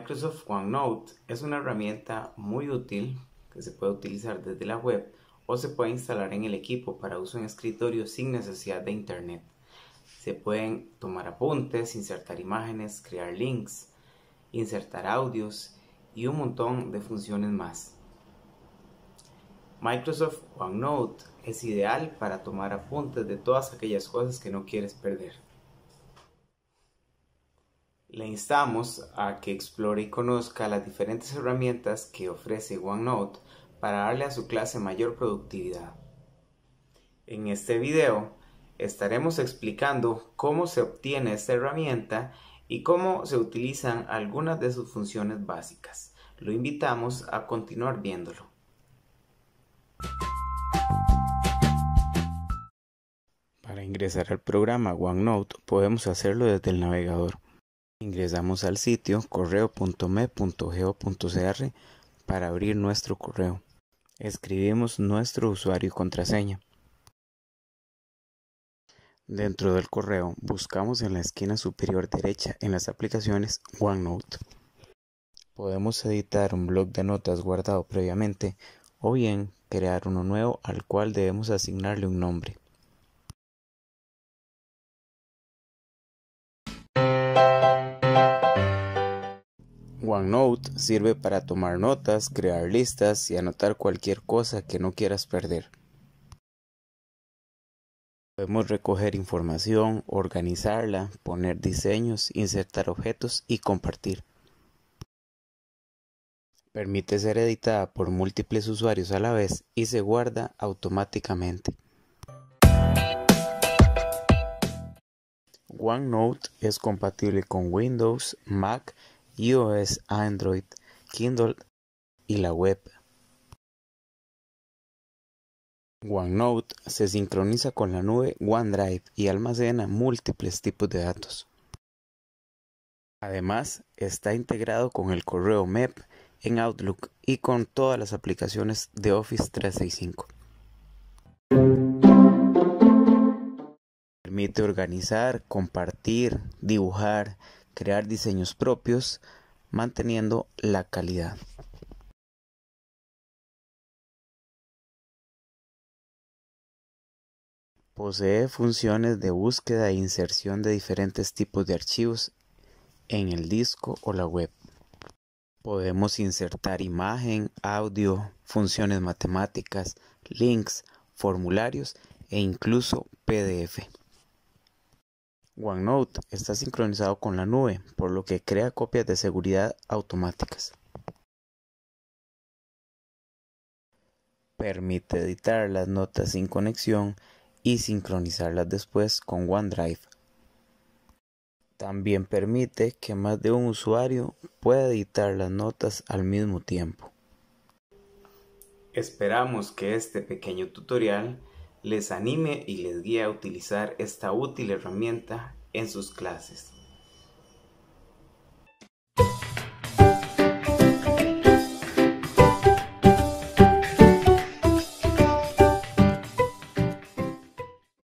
Microsoft OneNote es una herramienta muy útil que se puede utilizar desde la web o se puede instalar en el equipo para uso en escritorio sin necesidad de internet. Se pueden tomar apuntes, insertar imágenes, crear links, insertar audios y un montón de funciones más. Microsoft OneNote es ideal para tomar apuntes de todas aquellas cosas que no quieres perder. Le instamos a que explore y conozca las diferentes herramientas que ofrece OneNote para darle a su clase mayor productividad. En este video estaremos explicando cómo se obtiene esta herramienta y cómo se utilizan algunas de sus funciones básicas. Lo invitamos a continuar viéndolo. Para ingresar al programa OneNote podemos hacerlo desde el navegador. Ingresamos al sitio correo.me.go.cr para abrir nuestro correo. Escribimos nuestro usuario y contraseña. Dentro del correo buscamos en la esquina superior derecha en las aplicaciones OneNote. Podemos editar un blog de notas guardado previamente o bien crear uno nuevo al cual debemos asignarle un nombre. OneNote sirve para tomar notas, crear listas y anotar cualquier cosa que no quieras perder. Podemos recoger información, organizarla, poner diseños, insertar objetos y compartir. Permite ser editada por múltiples usuarios a la vez y se guarda automáticamente. OneNote es compatible con Windows, Mac iOS, Android, Kindle y la web. OneNote se sincroniza con la nube OneDrive y almacena múltiples tipos de datos. Además, está integrado con el correo MEP en Outlook y con todas las aplicaciones de Office 365. Permite organizar, compartir, dibujar, crear diseños propios, manteniendo la calidad. Posee funciones de búsqueda e inserción de diferentes tipos de archivos en el disco o la web. Podemos insertar imagen, audio, funciones matemáticas, links, formularios e incluso PDF. OneNote está sincronizado con la nube, por lo que crea copias de seguridad automáticas. Permite editar las notas sin conexión y sincronizarlas después con OneDrive. También permite que más de un usuario pueda editar las notas al mismo tiempo. Esperamos que este pequeño tutorial les anime y les guíe a utilizar esta útil herramienta en sus clases.